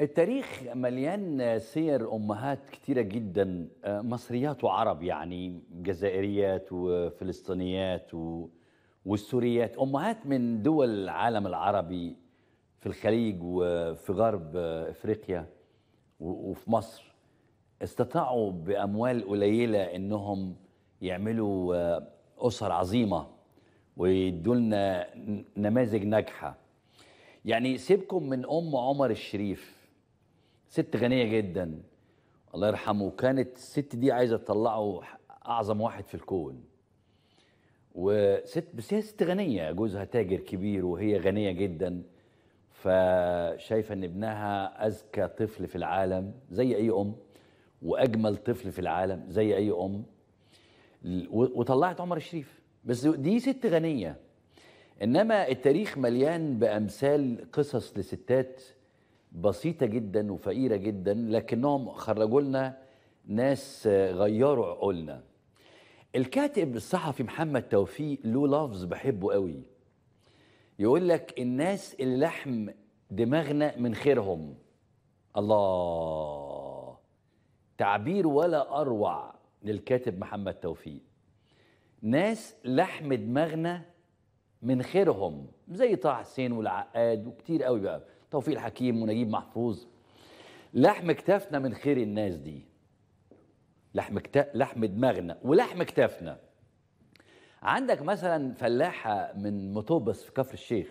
التاريخ مليان سير امهات كتيره جدا آه، مصريات وعرب يعني جزائريات وفلسطينيات والسوريات امهات من دول العالم العربي في الخليج وفي غرب افريقيا وفي مصر استطاعوا باموال قليله انهم يعملوا آه، اسر عظيمه ويدوا لنا نماذج ناجحه يعني سيبكم من ام عمر الشريف ست غنيه جدا الله يرحمه كانت الست دي عايزه تطلعه اعظم واحد في الكون وست بس هي ست غنيه جوزها تاجر كبير وهي غنيه جدا فشايفه ان ابنها اذكى طفل في العالم زي اي ام واجمل طفل في العالم زي اي ام وطلعت عمر الشريف بس دي ست غنيه انما التاريخ مليان بامثال قصص لستات بسيطة جدا وفقيرة جدا لكنهم خرجوا لنا ناس غيروا عقولنا الكاتب الصحفي محمد توفيق له لفظ بحبه قوي يقول لك الناس اللي لحم دماغنا من خيرهم الله تعبير ولا اروع للكاتب محمد توفيق ناس لحم دماغنا من خيرهم زي طه حسين والعقاد وكتير قوي بقى توفيق الحكيم ونجيب محفوظ لحم كتافنا من خير الناس دي لحم كتا... لحم دماغنا ولحم كتافنا عندك مثلا فلاحه من مطوبس في كفر الشيخ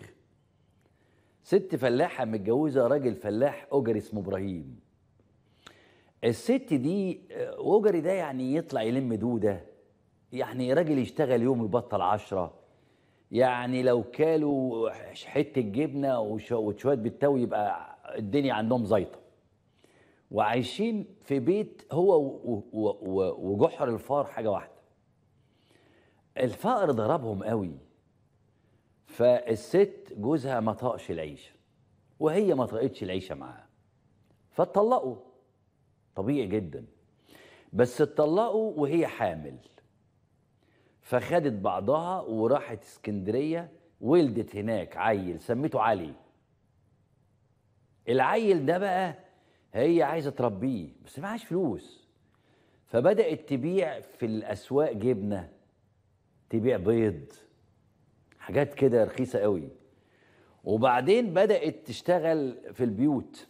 ست فلاحه متجوزه راجل فلاح اجري اسمه ابراهيم الست دي اجري ده يعني يطلع يلم دوده يعني راجل يشتغل يوم يبطل عشرة يعني لو كالوا حته جبنه وشويه بالتو يبقى الدنيا عندهم زيطه وعايشين في بيت هو وجحر الفار حاجه واحده الفقر ضربهم قوي فالست جوزها ما طاقش العيشه وهي ما طاقتش العيشه معاه فاتطلقوا طبيعي جدا بس اتطلقوا وهي حامل فخدت بعضها وراحت اسكندريه ولدت هناك عيل سميته علي العيل ده بقى هي عايزه تربيه بس معهاش فلوس فبدات تبيع في الاسواق جبنه تبيع بيض حاجات كده رخيصه قوي وبعدين بدات تشتغل في البيوت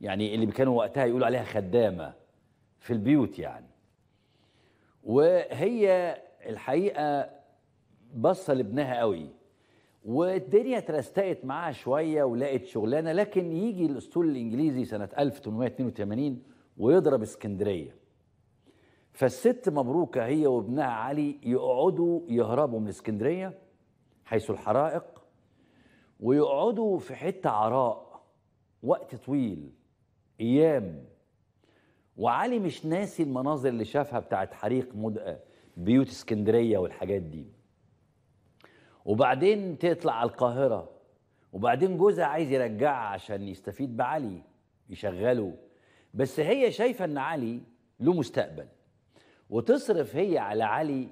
يعني اللي كانوا وقتها يقولوا عليها خدامه في البيوت يعني وهي الحقيقه بصه لابنها قوي والدنيا اترستقت معاها شويه ولقت شغلانه لكن يجي الاسطول الانجليزي سنه 1882 ويضرب اسكندريه فالست مبروكه هي وابنها علي يقعدوا يهربوا من اسكندريه حيث الحرائق ويقعدوا في حته عراء وقت طويل ايام وعلي مش ناسي المناظر اللي شافها بتاعت حريق مدقه بيوت اسكندريه والحاجات دي وبعدين تطلع على القاهره وبعدين جوزها عايز يرجعها عشان يستفيد بعلي يشغله بس هي شايفه ان علي له مستقبل وتصرف هي على علي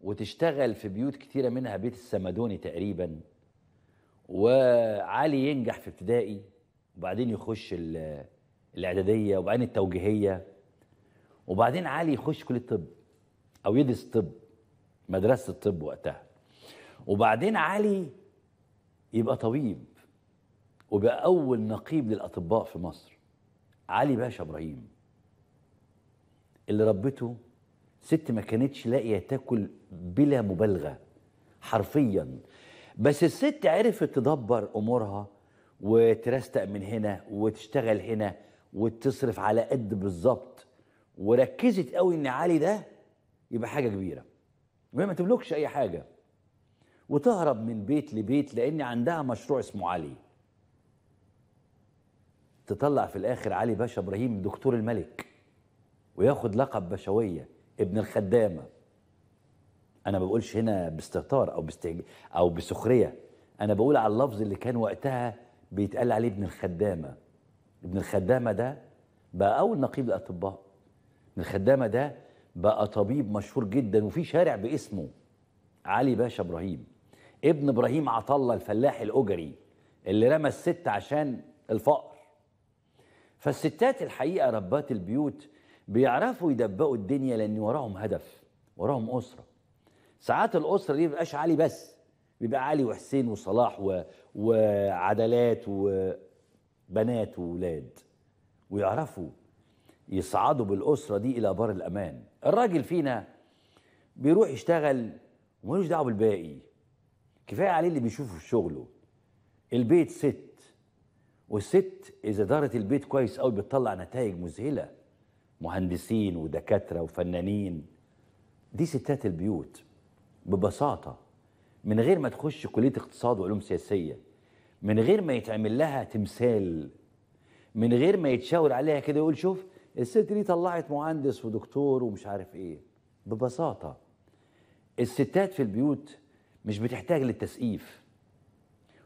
وتشتغل في بيوت كتيره منها بيت السمدوني تقريبا وعلي ينجح في ابتدائي وبعدين يخش الاعداديه وبعدين التوجيهيه وبعدين علي يخش كليه الطب او يدرس طب مدرسه الطب وقتها وبعدين علي يبقى طبيب وبقى اول نقيب للاطباء في مصر علي باشا ابراهيم اللي ربته ست ما كانتش لاقيه تاكل بلا مبالغه حرفيا بس الست عرفت تدبر امورها وترستق من هنا وتشتغل هنا وتصرف على قد بالظبط وركزت قوي ان علي ده يبقى حاجه كبيره وهي ما تملكش اي حاجه وتهرب من بيت لبيت لان عندها مشروع اسمه علي تطلع في الاخر علي باشا ابراهيم دكتور الملك وياخد لقب بشويه ابن الخدامه انا ما بقولش هنا باستهتار او باستهج... او بسخريه انا بقول على اللفظ اللي كان وقتها بيتقال عليه ابن الخدامه ابن الخدامه ده بقى اول نقيب الاطباء ابن الخدامه ده بقى طبيب مشهور جدا وفي شارع باسمه علي باشا ابراهيم ابن ابراهيم عطله الفلاح الاجري اللي رمى الست عشان الفقر فالستات الحقيقه ربات البيوت بيعرفوا يدبقوا الدنيا لان وراهم هدف وراهم اسره ساعات الاسره دي مبقاش علي بس بيبقى علي وحسين وصلاح و... وعدلات وبنات واولاد ويعرفوا يصعدوا بالأسرة دي إلى بار الأمان الراجل فينا بيروح يشتغل ومالوش دعوة بالباقي كفاية عليه اللي بيشوفه في شغله البيت ست والست إذا دارت البيت كويس قوي بتطلع نتائج مذهلة مهندسين ودكاترة وفنانين دي ستات البيوت ببساطة من غير ما تخش كلية اقتصاد وعلوم سياسية من غير ما يتعمل لها تمثال من غير ما يتشاور عليها كده يقول شوف الست دي طلعت مهندس ودكتور ومش عارف ايه ببساطه الستات في البيوت مش بتحتاج للتسقيف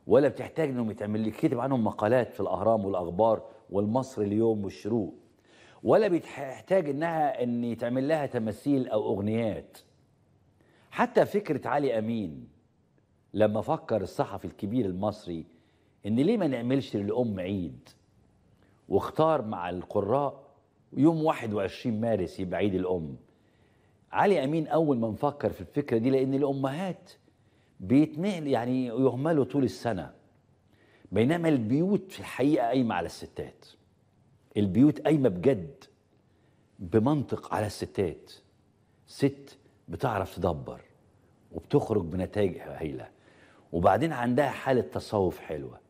ولا بتحتاج انهم يتعمل لك كتب عنهم مقالات في الاهرام والاخبار والمصر اليوم والشروق ولا بتحتاج انها ان يتعمل لها تماثيل او اغنيات حتى فكره علي امين لما فكر الصحفي الكبير المصري ان ليه ما نعملش للام عيد واختار مع القراء يوم 21 مارس يبقى عيد الام علي امين اول ما نفكر في الفكره دي لان الامهات بيتنقل يعني يهملوا طول السنه بينما البيوت في الحقيقه قايمه على الستات البيوت قايمه بجد بمنطق على الستات ست بتعرف تدبر وبتخرج بنتائج هايله وبعدين عندها حاله تصوف حلوه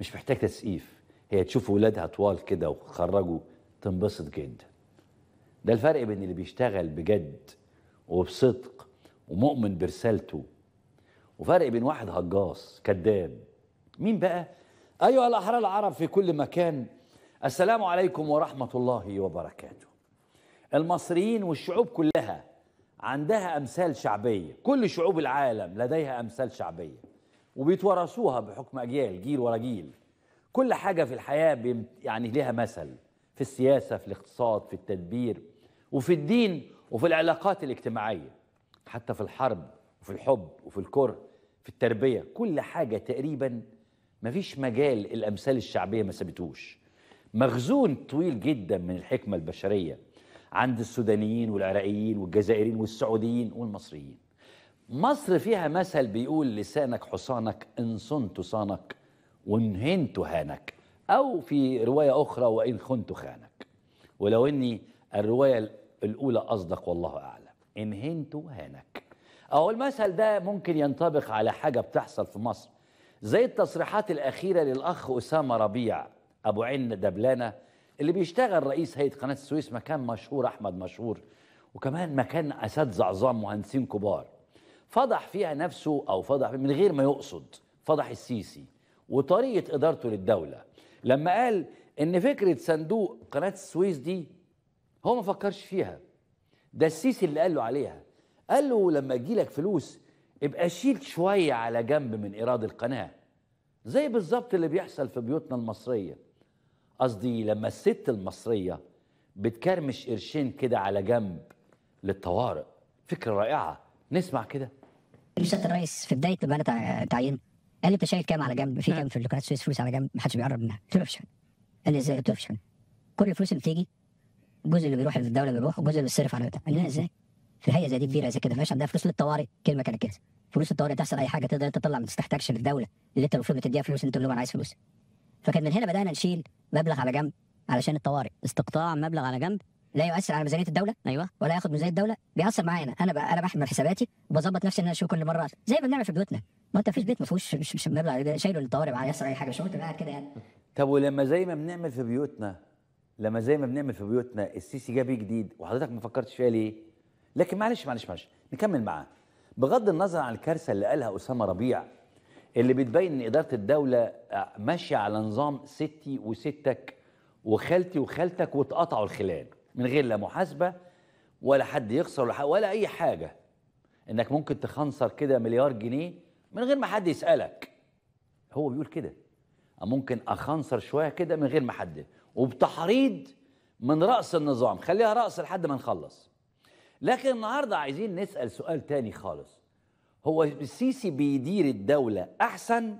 مش محتاجه تسقيف هي تشوف ولادها طوال كده وخرجوا تنبسط جدا ده الفرق بين اللي بيشتغل بجد وبصدق ومؤمن برسالته وفرق بين واحد هجاص كذاب مين بقى ايها الاحرار العرب في كل مكان السلام عليكم ورحمه الله وبركاته المصريين والشعوب كلها عندها امثال شعبيه كل شعوب العالم لديها امثال شعبيه وبيتورثوها بحكم اجيال جيل ورا جيل كل حاجه في الحياه يعني ليها مثل في السياسة في الاقتصاد في التدبير وفي الدين وفي العلاقات الاجتماعية حتى في الحرب وفي الحب وفي الكره في التربية كل حاجة تقريبا ما فيش مجال الأمثال الشعبية ما سابتوش مخزون طويل جدا من الحكمة البشرية عند السودانيين والعراقيين والجزائريين والسعوديين والمصريين مصر فيها مثل بيقول لسانك حصانك إن صنت صانك وإن هنت هانك أو في رواية أخرى وإن خنت خانك ولو أني الرواية الأولى أصدق والله أعلم إن هنت هانك أو المثل ده ممكن ينطبق على حاجة بتحصل في مصر زي التصريحات الأخيرة للأخ أسامة ربيع أبو عين دبلانة اللي بيشتغل رئيس هيئة قناة السويس مكان مشهور أحمد مشهور وكمان مكان أساتذة عظام مهندسين كبار فضح فيها نفسه أو فضح من غير ما يقصد فضح السيسي وطريقة إدارته للدولة لما قال ان فكره صندوق قناه السويس دي هو ما فكرش فيها ده السيسي اللي قال له عليها قال له لما لك فلوس ابقى شيل شويه على جنب من ايراد القناه زي بالظبط اللي بيحصل في بيوتنا المصريه قصدي لما الست المصريه بتكرمش قرشين كده على جنب للطوارئ فكره رائعه نسمع كده سياده الرئيس في بدايه ما انا تعينت قال لي انت شايل كام على جنب في نعم. كام في قناه سويس فلوس على جنب ما حدش بيقرب منها قلت له افشل قال لي ازاي قلت له افشل كل الفلوس اللي بتيجي الجزء اللي بيروح للدوله بيروح وجزء اللي بيتصرف على قال لي ازاي في هيئه زي دي كبيره زي كده ما عندها فلوس للطوارئ كلمه كانت كده فلوس الطوارئ تحصل اي حاجه تقدر انت تطلع ما تستحتاجش للدوله اللي انت المفروض بتديها فلوس انت تقول لهم انا عايز فلوس فكان من هنا بدانا نشيل مبلغ على جنب علشان الطوارئ استقطاع مبلغ على جنب لا يؤثر على ميزانيه الدوله ايوه ولا ياخد ميزانيه الدوله بيأثر معايا انا انا بقى انا بحمل حساباتي وبظبط نفسي ان انا اشوف كل مره زي ما بنعمل في بيوتنا ما انت فيش بيت ما فيهوش مش, مش مبلغ شايله للطوارئ على يحصل اي حاجه مش قلت بقى كده يعني طب ولما زي ما بنعمل في بيوتنا لما زي ما بنعمل في بيوتنا السيسي جاب إيه جديد وحضرتك ما فكرتش فيها ليه؟ لكن معلش معلش معلش نكمل معاه بغض النظر عن الكارثه اللي قالها اسامه ربيع اللي بتبين ان اداره الدوله آه، ماشيه على نظام ستي وستك وخالتي وخالتك واتقطعوا الخلال من غير لا محاسبه ولا حد يخسر ولا, ولا اي حاجه انك ممكن تخنصر كده مليار جنيه من غير ما حد يسالك هو بيقول كده ممكن اخنصر شويه كده من غير ما حد وبتحريض من راس النظام خليها راس لحد ما نخلص لكن النهارده عايزين نسال سؤال تاني خالص هو السيسي بيدير الدوله احسن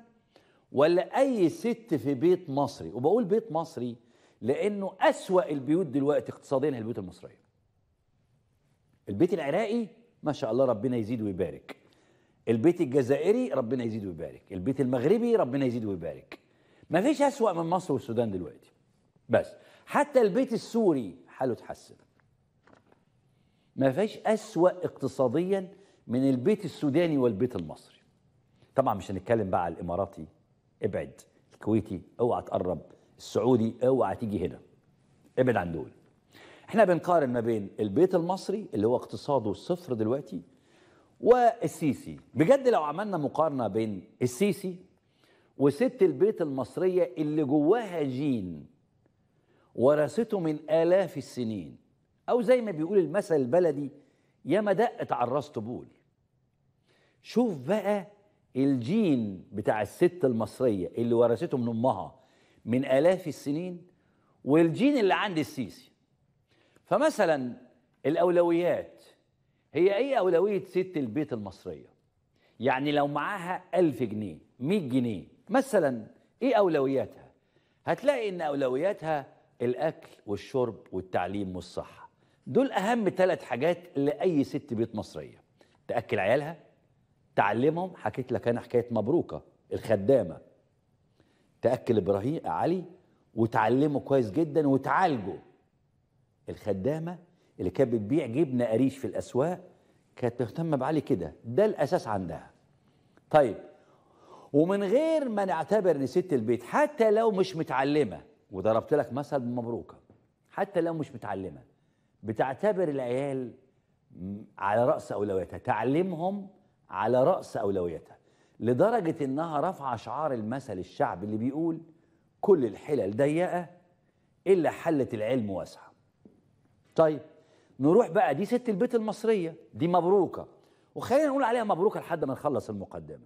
ولا اي ست في بيت مصري وبقول بيت مصري لانه اسوا البيوت دلوقتي اقتصاديا هي البيوت المصريه البيت العراقي ما شاء الله ربنا يزيد ويبارك البيت الجزائري ربنا يزيد ويبارك البيت المغربي ربنا يزيد ويبارك ما فيش اسوا من مصر والسودان دلوقتي بس حتى البيت السوري حاله اتحسن ما فيش اسوا اقتصاديا من البيت السوداني والبيت المصري طبعا مش هنتكلم بقى على الاماراتي ابعد الكويتي اوعى تقرب السعودي اوعى تيجي هنا ابعد عن دول احنا بنقارن ما بين البيت المصري اللي هو اقتصاده صفر دلوقتي والسيسي بجد لو عملنا مقارنه بين السيسي وست البيت المصريه اللي جواها جين ورثته من الاف السنين او زي ما بيقول المثل البلدي يا ما على الراس بول شوف بقى الجين بتاع الست المصريه اللي ورثته من امها من آلاف السنين والجين اللي عند السيسي فمثلا الأولويات هي ايه أولوية ست البيت المصرية يعني لو معاها ألف جنيه مئة جنيه مثلا ايه أولوياتها هتلاقي ان أولوياتها الأكل والشرب والتعليم والصحة دول أهم ثلاث حاجات لأي ست بيت مصرية تأكل عيالها تعلمهم حكيت لك أنا حكاية مبروكة الخدامة تاكل ابراهيم علي وتعلمه كويس جدا وتعالجه الخدامه اللي كانت بتبيع جبنه قريش في الاسواق كانت مهتمه بعلي كده ده الاساس عندها طيب ومن غير ما نعتبر ان ست البيت حتى لو مش متعلمه وضربت لك مثل مبروكه حتى لو مش متعلمه بتعتبر العيال على راس اولوياتها تعلمهم على راس اولوياتها لدرجة إنها رافعة شعار المثل الشعبي اللي بيقول كل الحلل ضيقة إلا حلة العلم واسعة طيب نروح بقى دي ست البيت المصرية دي مبروكة وخلينا نقول عليها مبروكة لحد ما نخلص المقدمة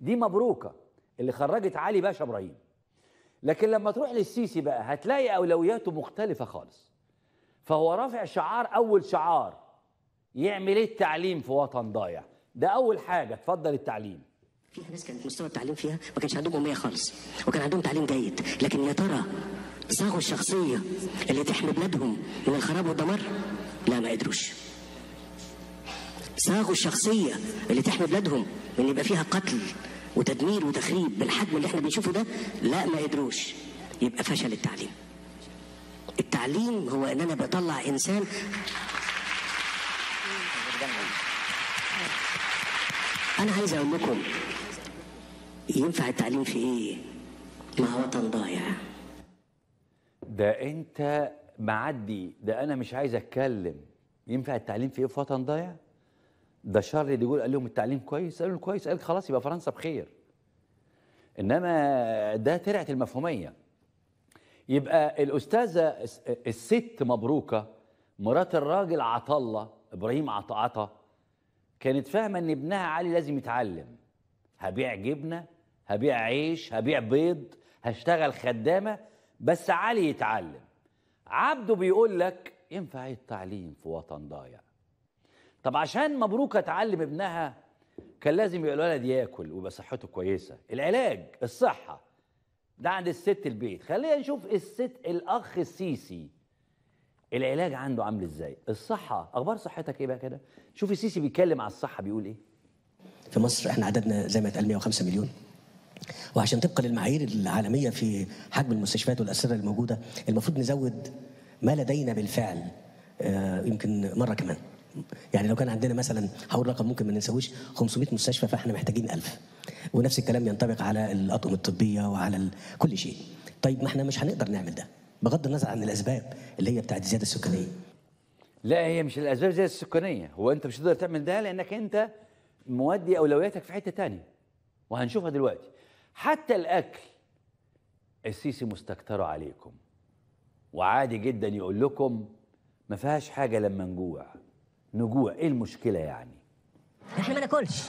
دي مبروكة اللي خرجت علي باشا إبراهيم لكن لما تروح للسيسي بقى هتلاقي أولوياته مختلفة خالص فهو رافع شعار أول شعار يعمل إيه التعليم في وطن ضايع ده أول حاجة اتفضل التعليم في ناس كانت مستوى التعليم فيها ما كانش عندهم اميه خالص وكان عندهم تعليم جيد لكن يا ترى صاغوا الشخصيه اللي تحمي بلادهم من الخراب والدمار لا ما قدروش صاغوا الشخصيه اللي تحمي بلادهم من يبقى فيها قتل وتدمير وتخريب بالحجم اللي احنا بنشوفه ده لا ما قدروش يبقى فشل التعليم التعليم هو ان انا بطلع انسان انا عايز اقول لكم ينفع التعليم في ايه مع وطن ضايع ده انت معدي ده انا مش عايز اتكلم ينفع التعليم في ايه في وطن ضايع ده شارل دي جول قال لهم التعليم كويس قالوا كويس قال خلاص يبقى فرنسا بخير انما ده ترعه المفهوميه يبقى الاستاذه الست مبروكه مرات الراجل عطله ابراهيم عطا عطا كانت فاهمه ان ابنها علي لازم يتعلم هبيع جبنه هبيع عيش هبيع بيض هشتغل خدامه بس علي يتعلم عبده بيقول لك ينفع التعليم في وطن ضايع طب عشان مبروكه تعلم ابنها كان لازم يبقى الولد ياكل ويبقى صحته كويسه العلاج الصحه ده عند الست البيت خلينا نشوف الست الاخ السيسي العلاج عنده عامل ازاي الصحه اخبار صحتك ايه بقى كده شوف السيسي بيتكلم على الصحه بيقول ايه في مصر احنا عددنا زي ما اتقال 105 مليون وعشان تبقى للمعايير العالميه في حجم المستشفيات والاسره الموجوده المفروض نزود ما لدينا بالفعل آه، يمكن مره كمان يعني لو كان عندنا مثلا هقول رقم ممكن ما ننساهوش 500 مستشفى فاحنا محتاجين 1000 ونفس الكلام ينطبق على الاطقم الطبيه وعلى كل شيء طيب ما احنا مش هنقدر نعمل ده بغض النظر عن الاسباب اللي هي بتاعت الزياده السكانيه لا هي مش الاسباب زي السكانيه هو انت مش هتقدر تعمل ده لانك انت مودي اولوياتك في حته تانية وهنشوفها دلوقتي حتى الأكل السيسي مستكتره عليكم وعادي جدا يقول لكم ما فيهاش حاجة لما نجوع نجوع إيه المشكلة يعني احنا ما ناكلش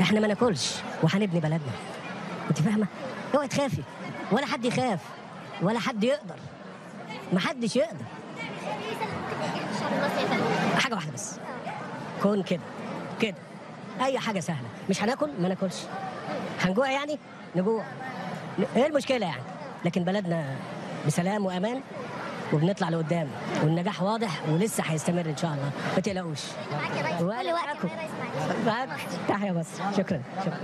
احنا ما ناكلش وهنبني بلدنا انت فاهمه اوعي تخافي ولا حد يخاف ولا حد يقدر ما حدش يقدر حاجه واحده بس كون كده كده اي حاجه سهله مش هناكل ما ناكلش هنجوع يعني نجوع ايه المشكله يعني لكن بلدنا بسلام وامان وبنطلع لقدام والنجاح واضح ولسه هيستمر ان شاء الله ما تقلقوش وانا معاكم معاك تحيا بس شكرا شكرا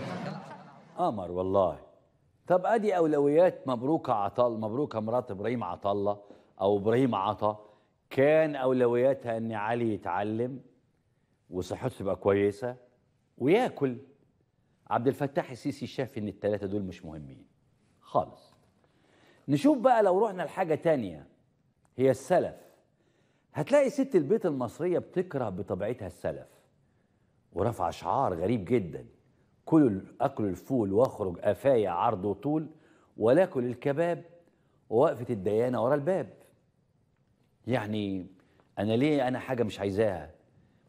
قمر والله طب ادي اولويات مبروكه عطال مبروكه مرات ابراهيم عطله او ابراهيم عطا كان اولوياتها ان علي يتعلم وصحته تبقى كويسه وياكل عبد الفتاح السيسي شاف ان الثلاثه دول مش مهمين خالص نشوف بقى لو رحنا لحاجه تانية هي السلف هتلاقي ست البيت المصريه بتكره بطبيعتها السلف ورفع شعار غريب جدا كل اكل الفول واخرج قفايا عرض وطول ولاكل الكباب ووقفه الديانه ورا الباب يعني انا ليه انا حاجه مش عايزاها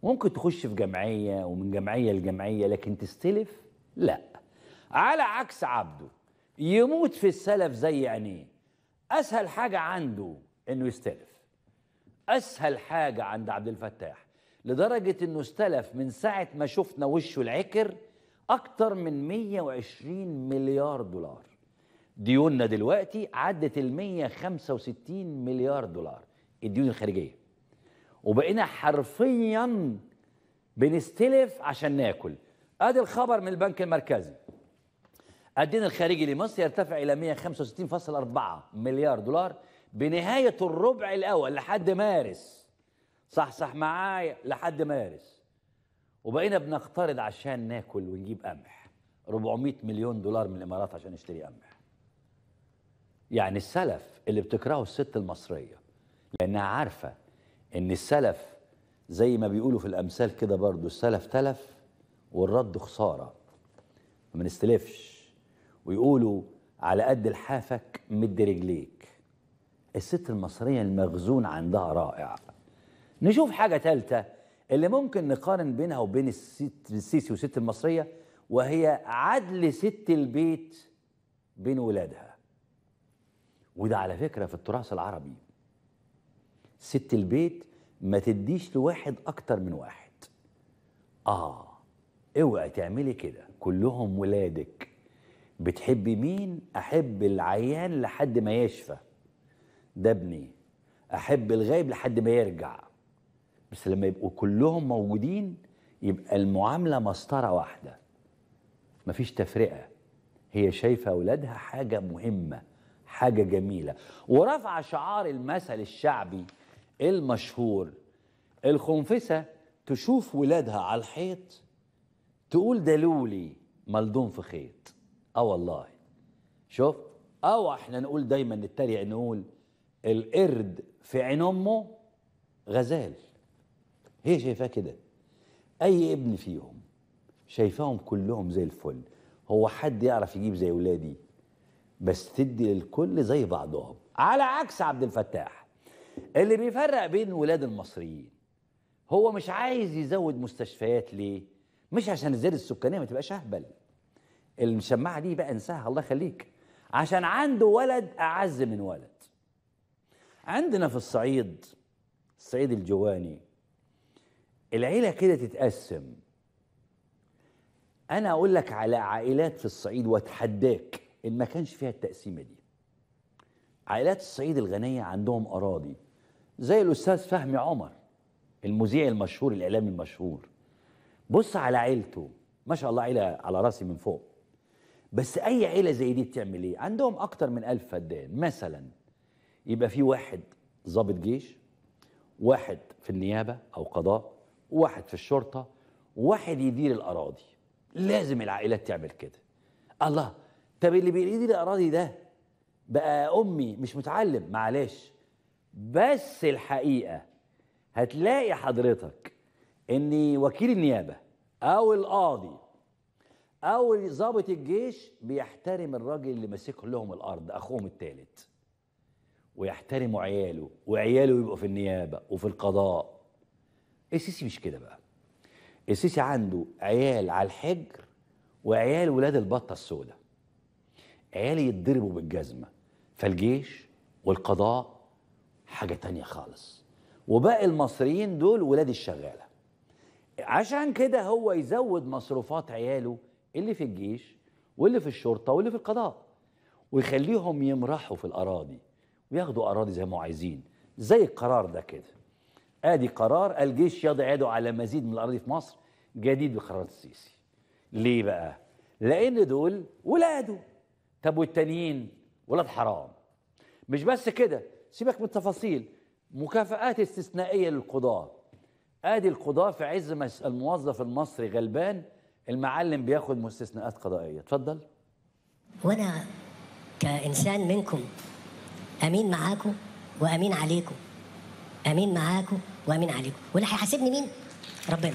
ممكن تخش في جمعيه ومن جمعيه لجمعيه لكن تستلف لا على عكس عبده يموت في السلف زي عينيه اسهل حاجه عنده انه يستلف اسهل حاجه عند عبد الفتاح لدرجه انه استلف من ساعه ما شفنا وشه العكر اكتر من 120 مليار دولار ديوننا دلوقتي عدت ال 165 مليار دولار الديون الخارجيه وبقينا حرفيا بنستلف عشان ناكل ادي الخبر من البنك المركزي الدين الخارجي لمصر يرتفع الى 165.4 مليار دولار بنهايه الربع الاول لحد مارس صح صح معايا لحد مارس وبقينا بنقترض عشان ناكل ونجيب قمح 400 مليون دولار من الامارات عشان نشتري قمح يعني السلف اللي بتكرهه الست المصريه لانها عارفه ان السلف زي ما بيقولوا في الامثال كده برضو السلف تلف والرد خسارة ما نستلفش ويقولوا على قد لحافك مد رجليك الست المصرية المخزون عندها رائع نشوف حاجة ثالثة اللي ممكن نقارن بينها وبين الست السيسي والست المصرية وهي عدل ست البيت بين ولادها وده على فكرة في التراث العربي ست البيت ما تديش لواحد أكتر من واحد آه اوعي تعملي كده كلهم ولادك بتحبي مين احب العيان لحد ما يشفى ده ابني احب الغايب لحد ما يرجع بس لما يبقوا كلهم موجودين يبقى المعامله مسطره واحده مفيش تفرقه هي شايفه اولادها حاجه مهمه حاجه جميله ورفع شعار المثل الشعبي المشهور الخنفسه تشوف ولادها على الحيط تقول دلولي ملدون في خيط اه والله شوف او آه احنا نقول دايما نتريق نقول القرد في عين امه غزال هي شايفاه كده اي ابن فيهم شايفاهم كلهم زي الفل هو حد يعرف يجيب زي ولادي بس تدي للكل زي بعضهم على عكس عبد الفتاح اللي بيفرق بين ولاد المصريين هو مش عايز يزود مستشفيات ليه مش عشان الزيادة السكانية ما تبقاش أهبل المشمعة دي بقى انساها الله يخليك عشان عنده ولد أعز من ولد عندنا في الصعيد الصعيد الجواني العيلة كده تتقسم أنا أقول لك على عائلات في الصعيد وأتحداك إن ما كانش فيها التقسيمة دي عائلات الصعيد الغنية عندهم أراضي زي الأستاذ فهمي عمر المذيع المشهور الإعلامي المشهور بص على عيلته ما شاء الله عيله على راسي من فوق بس اي عيله زي دي بتعمل ايه عندهم اكتر من ألف فدان مثلا يبقى في واحد ضابط جيش واحد في النيابه او قضاء واحد في الشرطه واحد يدير الاراضي لازم العائلات تعمل كده الله طب اللي بيدير الاراضي ده بقى امي مش متعلم معلش بس الحقيقه هتلاقي حضرتك ان وكيل النيابه او القاضي او ضابط الجيش بيحترم الراجل اللي ماسك لهم الارض اخوهم الثالث ويحترموا عياله وعياله يبقوا في النيابه وفي القضاء السيسي مش كده بقى السيسي عنده عيال على الحجر وعيال ولاد البطه السوداء عيال يتضربوا بالجزمه فالجيش والقضاء حاجه تانية خالص وباقي المصريين دول ولاد الشغاله عشان كده هو يزود مصروفات عياله اللي في الجيش واللي في الشرطه واللي في القضاء ويخليهم يمرحوا في الاراضي وياخدوا اراضي زي ما عايزين زي القرار ده كده ادي قرار الجيش يضع يده على مزيد من الاراضي في مصر جديد بقرار السيسي ليه بقى لان دول ولاده طب والتانيين ولاد حرام مش بس كده سيبك من التفاصيل مكافآت استثنائيه للقضاه ادي القضاء في عز ما الموظف المصري غلبان المعلم بياخد مستثناءات قضائيه اتفضل وانا كانسان منكم امين معاكم وامين عليكم امين معاكم وامين عليكم واللي هيحاسبني مين ربنا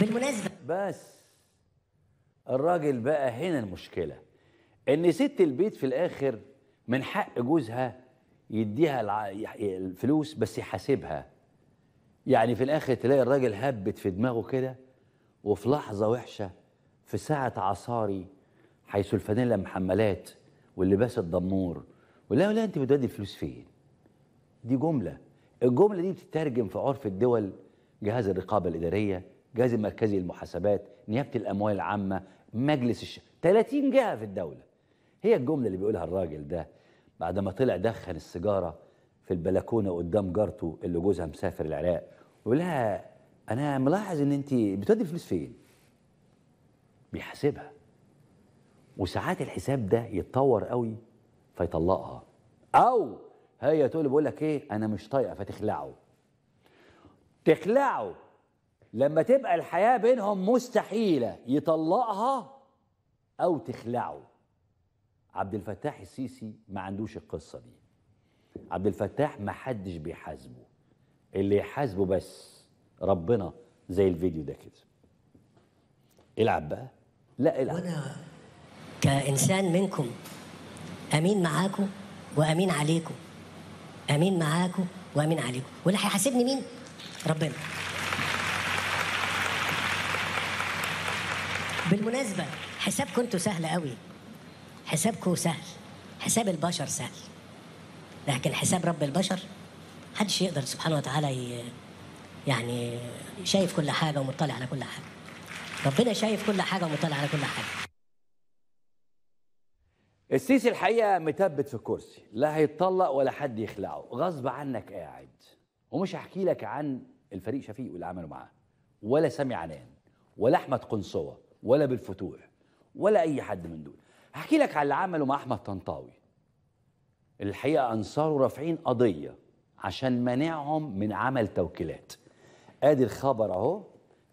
بالمناسبه بس الراجل بقى هنا المشكله ان ست البيت في الاخر من حق جوزها يديها الفلوس بس يحاسبها يعني في الاخر تلاقي الراجل هبت في دماغه كده وفي لحظه وحشه في ساعه عصاري حيث الفانيلا محملات واللباس الدمور ولا لا انت بتودي الفلوس فين دي جمله الجمله دي بتترجم في عرف الدول جهاز الرقابه الاداريه جهاز المركزي للمحاسبات نيابه الاموال العامه مجلس الش 30 جهه في الدوله هي الجمله اللي بيقولها الراجل ده بعد ما طلع دخن السيجاره في البلكونه قدام جارته اللي جوزها مسافر العراق ويقول لها انا ملاحظ ان انت بتودي الفلوس فين بيحاسبها وساعات الحساب ده يتطور قوي فيطلقها او هي تقول بقول لك ايه انا مش طايقه فتخلعه تخلعه لما تبقى الحياه بينهم مستحيله يطلقها او تخلعه عبد الفتاح السيسي ما عندوش القصة دي عبد الفتاح ما حدش بيحاسبه اللي يحاسبه بس ربنا زي الفيديو ده كده العب بقى لا العب وانا كانسان منكم امين معاكم وامين عليكم امين معاكم وامين عليكم واللي هيحاسبني مين ربنا بالمناسبه حسابكم انتوا سهل قوي حسابكم سهل حساب البشر سهل لكن حساب رب البشر حدش يقدر سبحانه وتعالى يعني شايف كل حاجه ومطلع على كل حاجه ربنا شايف كل حاجه ومطلع على كل حاجه السيسي الحقيقه متبت في الكرسي لا هيتطلق ولا حد يخلعه غصب عنك قاعد ومش هحكي لك عن الفريق شفيق واللي عملوا معاه ولا سامي عنان ولا احمد قنصوه ولا بالفتوح ولا اي حد من دول هحكي لك على اللي عمله مع احمد طنطاوي الحقيقه انصاره رافعين قضيه عشان منعهم من عمل توكيلات ادي الخبر اهو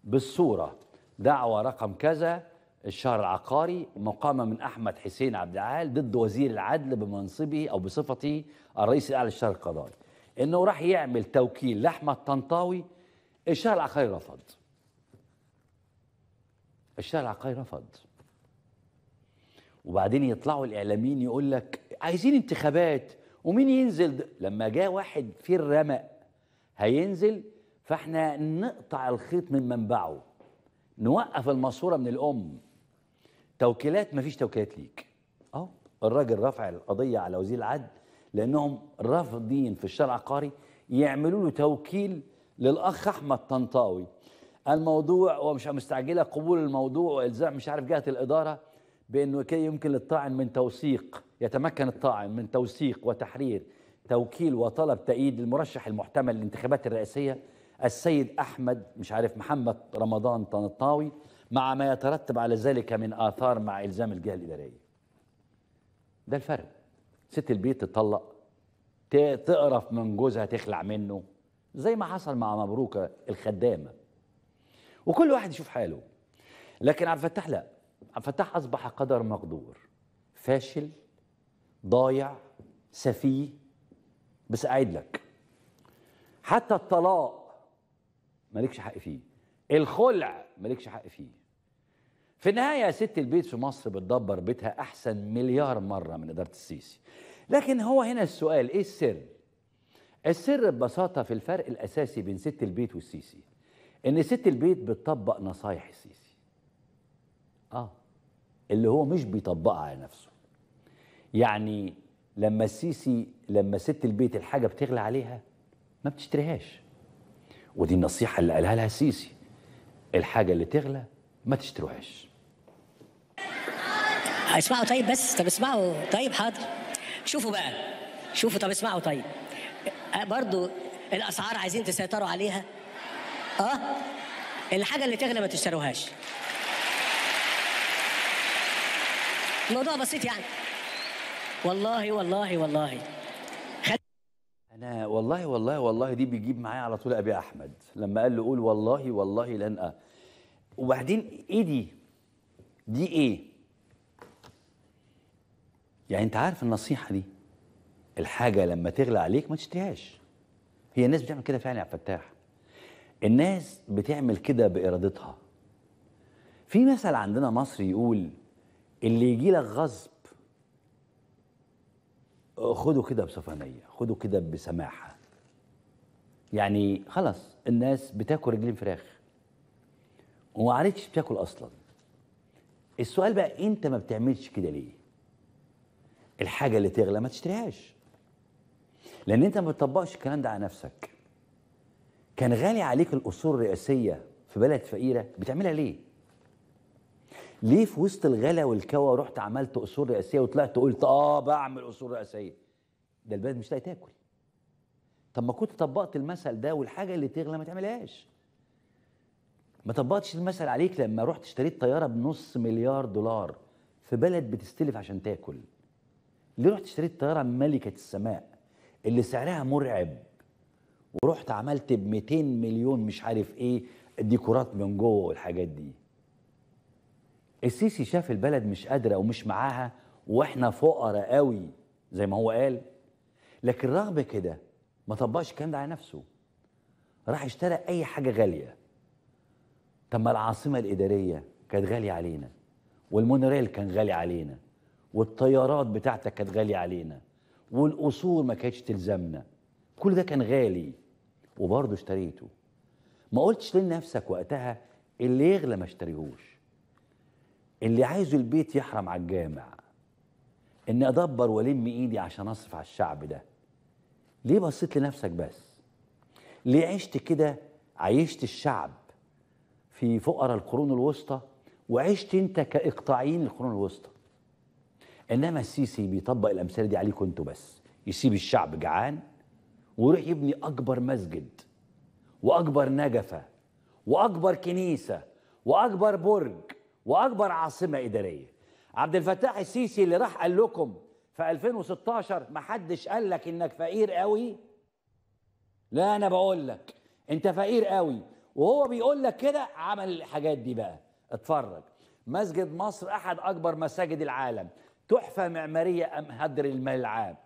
بالصوره دعوه رقم كذا الشهر العقاري مقامه من احمد حسين عبد العال ضد وزير العدل بمنصبه او بصفته الرئيس الاعلى للشهر القضائي انه راح يعمل توكيل لاحمد طنطاوي الشهر العقاري رفض الشهر العقاري رفض وبعدين يطلعوا الاعلاميين يقول لك عايزين انتخابات ومين ينزل ده؟ لما جاء واحد في الرمق هينزل فاحنا نقطع الخيط من منبعه نوقف الماسوره من الام توكيلات مفيش توكيلات ليك اهو الراجل رفع القضيه على وزير العدل لانهم رافضين في الشرع العقاري يعملوا له توكيل للاخ احمد طنطاوي الموضوع ومش مستعجله قبول الموضوع والزام مش عارف جهه الاداره بأنه يمكن للطاعن من توثيق يتمكن الطاعن من توثيق وتحرير توكيل وطلب تأييد المرشح المحتمل للانتخابات الرئاسية السيد أحمد مش عارف محمد رمضان طنطاوي مع ما يترتب على ذلك من آثار مع إلزام الجهة الإدارية ده الفرق ست البيت تطلق تقرف من جوزها تخلع منه زي ما حصل مع مبروكة الخدامة وكل واحد يشوف حاله لكن عبد الفتاح لا عبد الفتاح أصبح قدر مقدور فاشل ضايع سفيه بس أعيد لك حتى الطلاق مالكش حق فيه الخلع مالكش حق فيه في النهاية ست البيت في مصر بتدبر بيتها أحسن مليار مرة من إدارة السيسي لكن هو هنا السؤال إيه السر؟ السر ببساطة في الفرق الأساسي بين ست البيت والسيسي إن ست البيت بتطبق نصايح السيسي آه اللي هو مش بيطبقها على نفسه يعني لما السيسي لما ست البيت الحاجه بتغلى عليها ما بتشتريهاش ودي النصيحه اللي قالها لها السيسي الحاجه اللي تغلى ما تشتروهاش اسمعوا طيب بس طب اسمعوا طيب حاضر شوفوا بقى شوفوا طب اسمعوا طيب أه، برضو الاسعار عايزين تسيطروا عليها اه الحاجه اللي تغلى ما تشتروهاش الموضوع بسيط يعني والله والله والله انا والله والله والله دي بيجيب معايا على طول ابي احمد لما قال له قول والله والله لن أ... وبعدين ايه دي دي ايه يعني انت عارف النصيحه دي الحاجه لما تغلى عليك ما تشتهاش هي الناس بتعمل كده فعلا يا فتاح الناس بتعمل كده بارادتها في مثل عندنا مصري يقول اللي يجي لك غصب خده كده بصفانيه خده كده بسماحه يعني خلاص الناس بتاكل رجلين فراخ وما عرفتش بتاكل اصلا السؤال بقى انت ما بتعملش كده ليه الحاجه اللي تغلى ما تشتريهاش لان انت ما بتطبقش الكلام ده على نفسك كان غالي عليك الاصول الرئاسيه في بلد فقيره بتعملها ليه ليه في وسط الغلا والكوى رحت عملت قصور رئاسيه وطلعت قلت اه بعمل قصور رئاسيه ده البلد مش لاقي تاكل طب ما كنت طبقت المثل ده والحاجه اللي تغلى ما تعملهاش ما طبقتش المثل عليك لما رحت اشتريت طياره بنص مليار دولار في بلد بتستلف عشان تاكل ليه رحت اشتريت طياره ملكه السماء اللي سعرها مرعب ورحت عملت ب 200 مليون مش عارف ايه الديكورات من جوه والحاجات دي السيسي شاف البلد مش قادرة ومش معاها وإحنا فقراء قوي زي ما هو قال لكن رغم كده ما طبقش الكلام ده على نفسه راح اشترى أي حاجة غالية طب ما العاصمة الإدارية كانت غالية علينا والمونوريل كان غالي علينا والطيارات بتاعتك كانت غالية علينا والقصور ما كانتش تلزمنا كل ده كان غالي وبرضه اشتريته ما قلتش لنفسك وقتها اللي يغلى ما اشتريهوش اللي عايزه البيت يحرم على الجامع اني ادبر والم ايدي عشان اصرف على الشعب ده ليه بصيت لنفسك بس ليه عشت كده عيشت الشعب في فقراء القرون الوسطى وعشت انت كاقطاعيين القرون الوسطى انما السيسي بيطبق الامثال دي عليكم انتوا بس يسيب الشعب جعان ويروح يبني اكبر مسجد واكبر نجفه واكبر كنيسه واكبر برج واكبر عاصمه اداريه عبد الفتاح السيسي اللي راح قال لكم في 2016 ما حدش قال لك انك فقير قوي لا انا بقول لك انت فقير قوي وهو بيقول لك كده عمل الحاجات دي بقى اتفرج مسجد مصر احد اكبر مساجد العالم تحفه معماريه ام هدر المال العام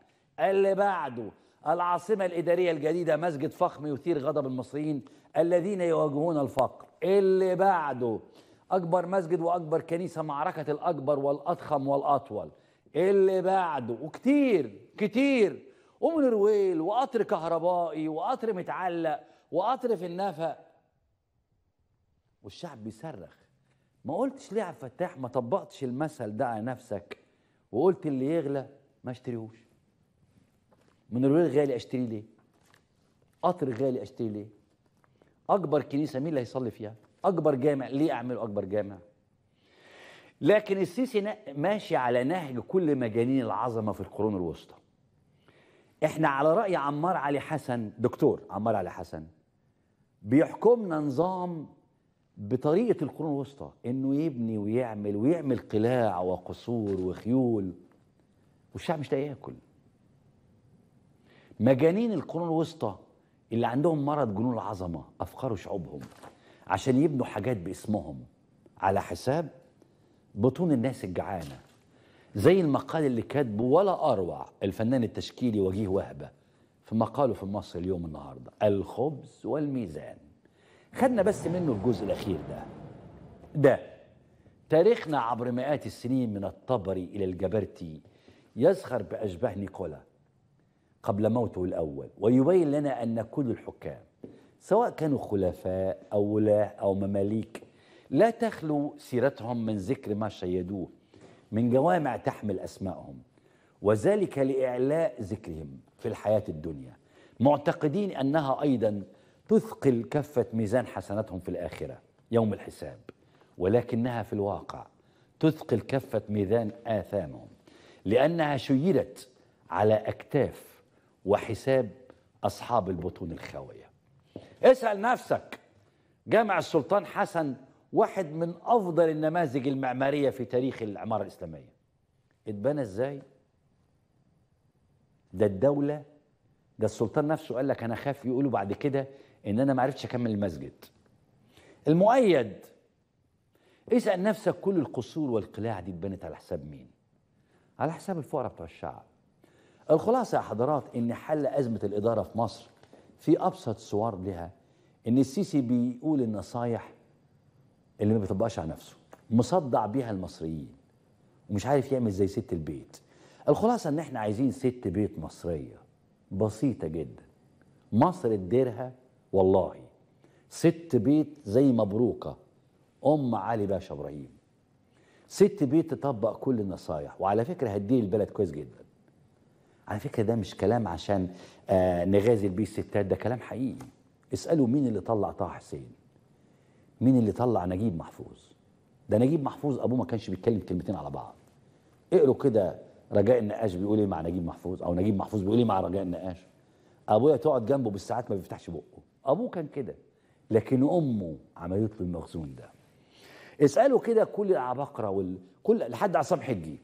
اللي بعده العاصمه الاداريه الجديده مسجد فخم يثير غضب المصريين الذين يواجهون الفقر اللي بعده أكبر مسجد وأكبر كنيسة معركة الأكبر والأضخم والأطول اللي بعده وكتير كتير ومن رويل وقطر كهربائي وقطر متعلق وقطر في النفق والشعب بيصرخ ما قلتش ليه يا فتاح ما طبقتش المثل ده على نفسك وقلت اللي يغلى ما اشتريهوش من رويل غالي اشتريه ليه قطر غالي اشتريه ليه اكبر كنيسه مين اللي هيصلي فيها اكبر جامع ليه اعمله اكبر جامع لكن السيسي ماشي على نهج كل مجانين العظمه في القرون الوسطى احنا على راي عمار علي حسن دكتور عمار علي حسن بيحكمنا نظام بطريقه القرون الوسطى انه يبني ويعمل ويعمل قلاع وقصور وخيول والشعب مش لاقي ياكل مجانين القرون الوسطى اللي عندهم مرض جنون العظمه افقروا شعوبهم عشان يبنوا حاجات باسمهم على حساب بطون الناس الجعانه زي المقال اللي كاتبه ولا اروع الفنان التشكيلي وجيه وهبه في مقاله في مصر اليوم النهارده الخبز والميزان خدنا بس منه الجزء الاخير ده ده تاريخنا عبر مئات السنين من الطبري الى الجبرتي يزخر باشباه نيكولا قبل موته الاول ويبين لنا ان كل الحكام سواء كانوا خلفاء أو ولاة أو مماليك لا تخلو سيرتهم من ذكر ما شيدوه من جوامع تحمل أسماءهم وذلك لإعلاء ذكرهم في الحياة الدنيا معتقدين أنها أيضا تثقل كفة ميزان حسناتهم في الآخرة يوم الحساب ولكنها في الواقع تثقل كفة ميزان آثامهم لأنها شيدت على أكتاف وحساب أصحاب البطون الخاوية اسأل نفسك جامع السلطان حسن واحد من أفضل النماذج المعمارية في تاريخ العمارة الإسلامية اتبنى ازاي ده الدولة ده السلطان نفسه قال لك أنا خاف يقولوا بعد كده إن أنا ما عرفتش أكمل المسجد المؤيد اسأل نفسك كل القصور والقلاع دي اتبنت على حساب مين على حساب الفقراء بتوع الشعب الخلاصة يا حضرات إن حل أزمة الإدارة في مصر في ابسط صور لها ان السيسي بيقول النصايح اللي ما بيطبقهاش على نفسه مصدع بيها المصريين ومش عارف يعمل زي ست البيت الخلاصه ان احنا عايزين ست بيت مصريه بسيطه جدا مصر اديرها والله ست بيت زي مبروكه ام علي باشا ابراهيم ست بيت تطبق كل النصايح وعلى فكره هتدير البلد كويس جدا على فكرة ده مش كلام عشان آه، نغازل بيه الستات ده كلام حقيقي اسألوا مين اللي طلع طه حسين مين اللي طلع نجيب محفوظ ده نجيب محفوظ أبوه ما كانش بيتكلم كلمتين على بعض اقروا كده رجاء النقاش بيقول ايه مع نجيب محفوظ او نجيب محفوظ بيقول ايه مع رجاء النقاش ابويا تقعد جنبه بالساعات ما بيفتحش بقه ابوه كان كده لكن امه عملت له المخزون ده اسالوا كده كل العباقره وال... كل لحد عصام حجي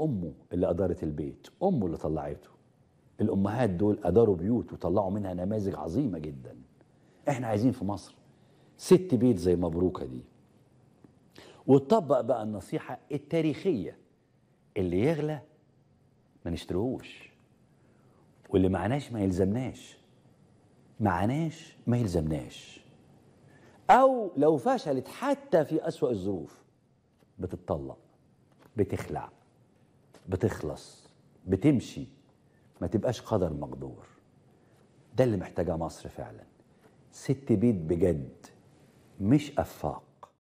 امه اللي ادارت البيت امه اللي طلعته الامهات دول اداروا بيوت وطلعوا منها نماذج عظيمه جدا احنا عايزين في مصر ست بيت زي مبروكه دي وتطبق بقى النصيحه التاريخيه اللي يغلى ما نشتريهوش واللي معناش ما يلزمناش معناش ما يلزمناش او لو فشلت حتى في اسوا الظروف بتتطلق بتخلع بتخلص بتمشي ما تبقاش قدر مقدور ده اللي محتاجه مصر فعلا ست بيت بجد مش افاق